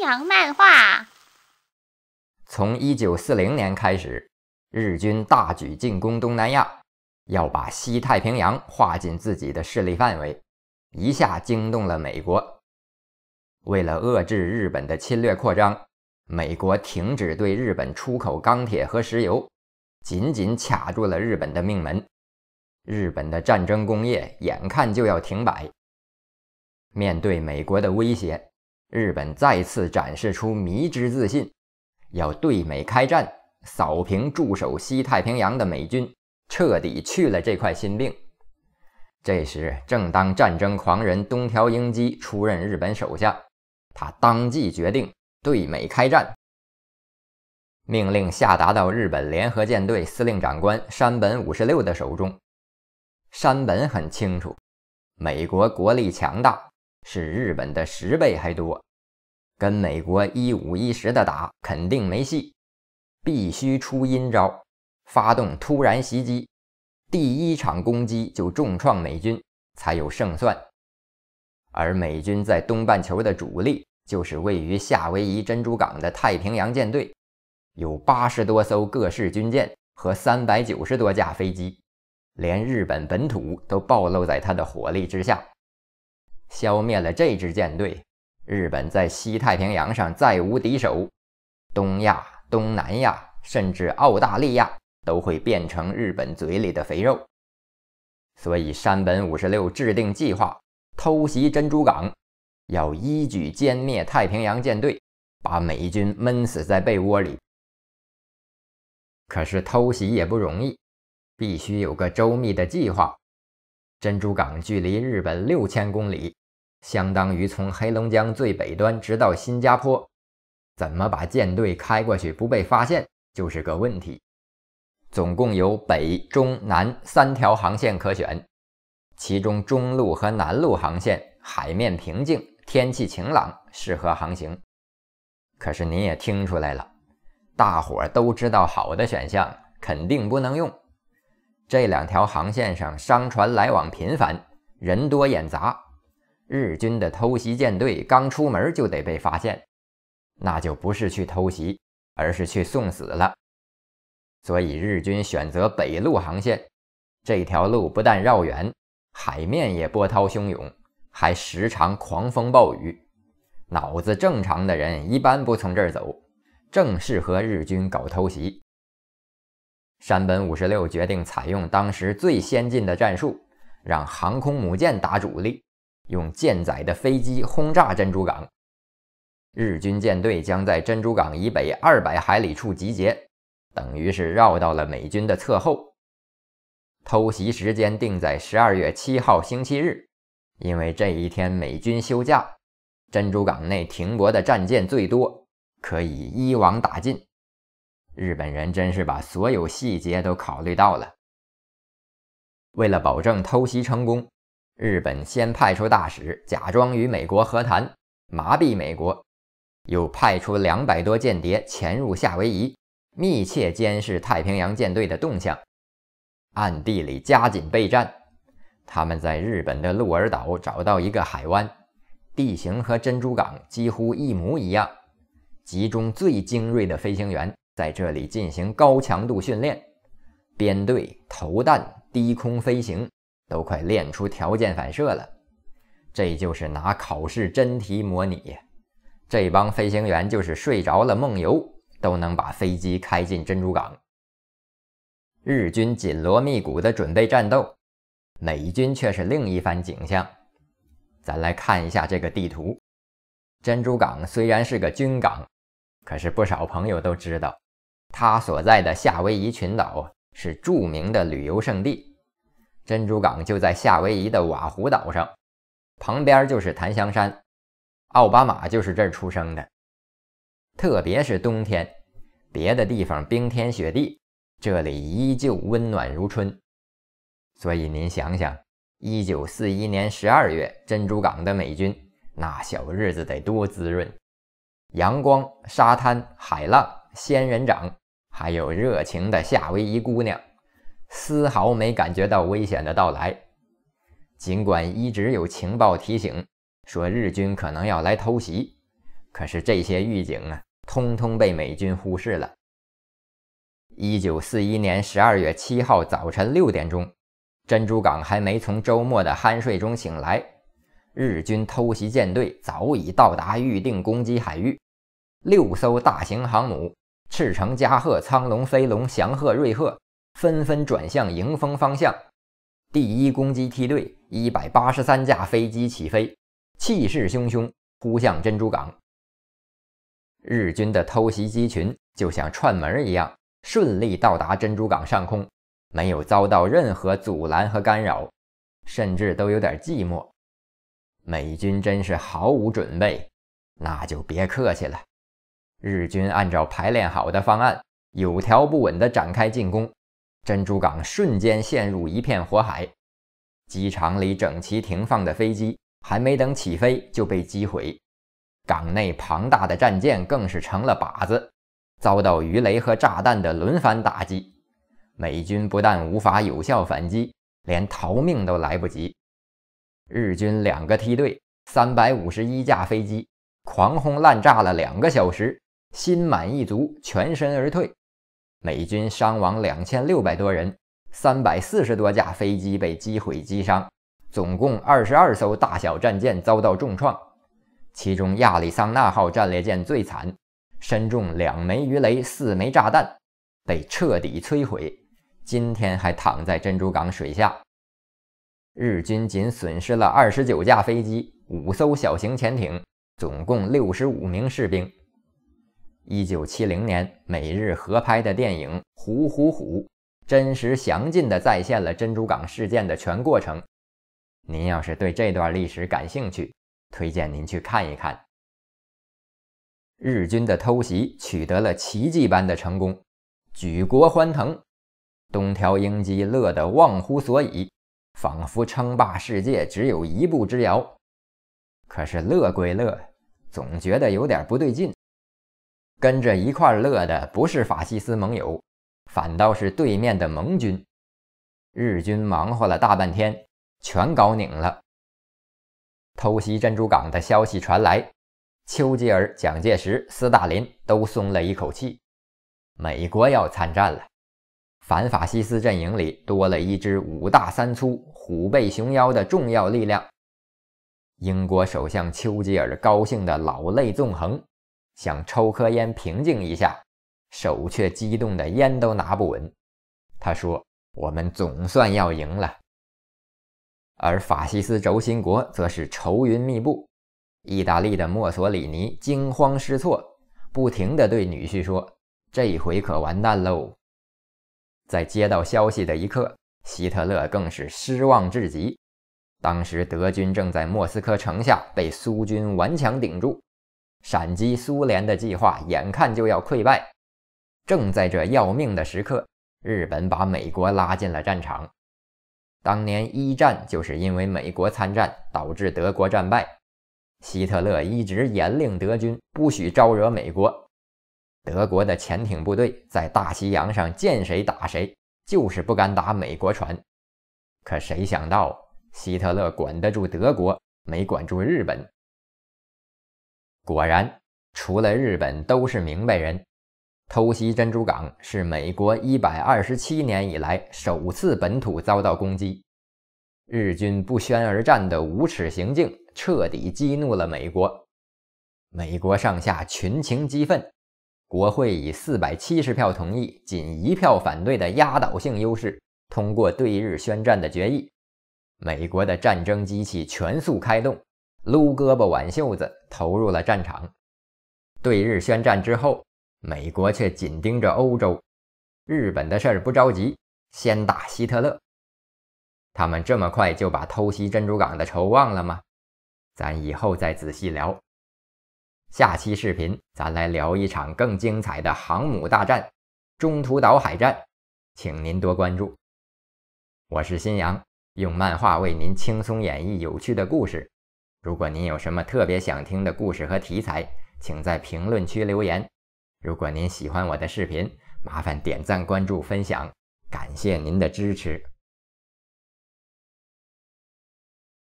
洋漫画。从一九四零年开始，日军大举进攻东南亚，要把西太平洋划进自己的势力范围，一下惊动了美国。为了遏制日本的侵略扩张，美国停止对日本出口钢铁和石油，紧紧卡住了日本的命门。日本的战争工业眼看就要停摆。面对美国的威胁。日本再次展示出迷之自信，要对美开战，扫平驻守西太平洋的美军，彻底去了这块心病。这时，正当战争狂人东条英机出任日本首相，他当即决定对美开战，命令下达到日本联合舰队司令长官山本五十六的手中。山本很清楚，美国国力强大。是日本的十倍还多，跟美国一五一十的打肯定没戏，必须出阴招，发动突然袭击，第一场攻击就重创美军才有胜算。而美军在东半球的主力就是位于夏威夷珍珠港的太平洋舰队，有八十多艘各式军舰和三百九十多架飞机，连日本本土都暴露在它的火力之下。消灭了这支舰队，日本在西太平洋上再无敌手，东亚、东南亚甚至澳大利亚都会变成日本嘴里的肥肉。所以，山本五十六制定计划，偷袭珍珠港，要一举歼灭太平洋舰队，把美军闷死在被窝里。可是，偷袭也不容易，必须有个周密的计划。珍珠港距离日本六千公里。相当于从黑龙江最北端直到新加坡，怎么把舰队开过去不被发现就是个问题。总共有北、中、南三条航线可选，其中中路和南路航线海面平静，天气晴朗，适合航行。可是你也听出来了，大伙都知道好的选项肯定不能用。这两条航线上商船来往频繁，人多眼杂。日军的偷袭舰队刚出门就得被发现，那就不是去偷袭，而是去送死了。所以日军选择北路航线，这条路不但绕远，海面也波涛汹涌，还时常狂风暴雨。脑子正常的人一般不从这儿走，正适合日军搞偷袭。山本五十六决定采用当时最先进的战术，让航空母舰打主力。用舰载的飞机轰炸珍珠港，日军舰队将在珍珠港以北二百海里处集结，等于是绕到了美军的侧后。偷袭时间定在十二月七号星期日，因为这一天美军休假，珍珠港内停泊的战舰最多，可以一网打尽。日本人真是把所有细节都考虑到了。为了保证偷袭成功。日本先派出大使假装与美国和谈，麻痹美国，又派出两百多间谍潜入夏威夷，密切监视太平洋舰队的动向，暗地里加紧备战。他们在日本的鹿儿岛找到一个海湾，地形和珍珠港几乎一模一样，集中最精锐的飞行员在这里进行高强度训练，编队投弹、低空飞行。都快练出条件反射了，这就是拿考试真题模拟。这帮飞行员就是睡着了梦游，都能把飞机开进珍珠港。日军紧锣密鼓的准备战斗，美军却是另一番景象。咱来看一下这个地图，珍珠港虽然是个军港，可是不少朋友都知道，它所在的夏威夷群岛是著名的旅游胜地。珍珠港就在夏威夷的瓦胡岛上，旁边就是檀香山，奥巴马就是这儿出生的。特别是冬天，别的地方冰天雪地，这里依旧温暖如春。所以您想想，一九四一年十二月，珍珠港的美军那小日子得多滋润！阳光、沙滩、海浪、仙人掌，还有热情的夏威夷姑娘。丝毫没感觉到危险的到来，尽管一直有情报提醒说日军可能要来偷袭，可是这些预警啊，通通被美军忽视了。一九四一年十二月七号早晨六点钟，珍珠港还没从周末的酣睡中醒来，日军偷袭舰队早已到达预定攻击海域，六艘大型航母：赤城、加贺、苍龙、飞龙、翔鹤、瑞鹤。纷纷转向迎风方向，第一攻击梯队一百八十三架飞机起飞，气势汹汹扑向珍珠港。日军的偷袭机群就像串门一样，顺利到达珍珠港上空，没有遭到任何阻拦和干扰，甚至都有点寂寞。美军真是毫无准备，那就别客气了。日军按照排练好的方案，有条不紊地展开进攻。珍珠港瞬间陷入一片火海，机场里整齐停放的飞机还没等起飞就被击毁，港内庞大的战舰更是成了靶子，遭到鱼雷和炸弹的轮番打击。美军不但无法有效反击，连逃命都来不及。日军两个梯队，三百五十一架飞机狂轰滥炸了两个小时，心满意足，全身而退。美军伤亡两千六百多人，三百四十多架飞机被击毁击伤，总共二十二艘大小战舰遭到重创，其中亚利桑那号战列舰最惨，身中两枚鱼雷、四枚炸弹，被彻底摧毁，今天还躺在珍珠港水下。日军仅损失了二十九架飞机、五艘小型潜艇，总共六十五名士兵。一九七零年，美日合拍的电影《虎虎虎》真实详尽地再现了珍珠港事件的全过程。您要是对这段历史感兴趣，推荐您去看一看。日军的偷袭取得了奇迹般的成功，举国欢腾，东条英机乐得忘乎所以，仿佛称霸世界只有一步之遥。可是乐归乐，总觉得有点不对劲。跟着一块乐的不是法西斯盟友，反倒是对面的盟军。日军忙活了大半天，全搞拧了。偷袭珍珠港的消息传来，丘吉尔、蒋介石、斯大林都松了一口气。美国要参战了，反法西斯阵营里多了一支五大三粗、虎背熊腰的重要力量。英国首相丘吉尔高兴的老泪纵横。想抽颗烟平静一下，手却激动的烟都拿不稳。他说：“我们总算要赢了。”而法西斯轴心国则是愁云密布。意大利的墨索里尼惊慌失措，不停地对女婿说：“这回可完蛋喽！”在接到消息的一刻，希特勒更是失望至极。当时德军正在莫斯科城下被苏军顽强顶住。闪击苏联的计划眼看就要溃败，正在这要命的时刻，日本把美国拉进了战场。当年一战就是因为美国参战导致德国战败，希特勒一直严令德军不许招惹美国，德国的潜艇部队在大西洋上见谁打谁，就是不敢打美国船。可谁想到，希特勒管得住德国，没管住日本。果然，除了日本，都是明白人。偷袭珍珠港是美国一百二十七年以来首次本土遭到攻击，日军不宣而战的无耻行径彻底激怒了美国。美国上下群情激愤，国会以四百七十票同意、仅一票反对的压倒性优势通过对日宣战的决议。美国的战争机器全速开动。撸胳膊挽袖子，投入了战场。对日宣战之后，美国却紧盯着欧洲，日本的事儿不着急，先打希特勒。他们这么快就把偷袭珍珠港的仇忘了吗？咱以后再仔细聊。下期视频，咱来聊一场更精彩的航母大战——中途岛海战。请您多关注，我是新阳，用漫画为您轻松演绎有趣的故事。如果您有什么特别想听的故事和题材，请在评论区留言。如果您喜欢我的视频，麻烦点赞、关注、分享，感谢您的支持。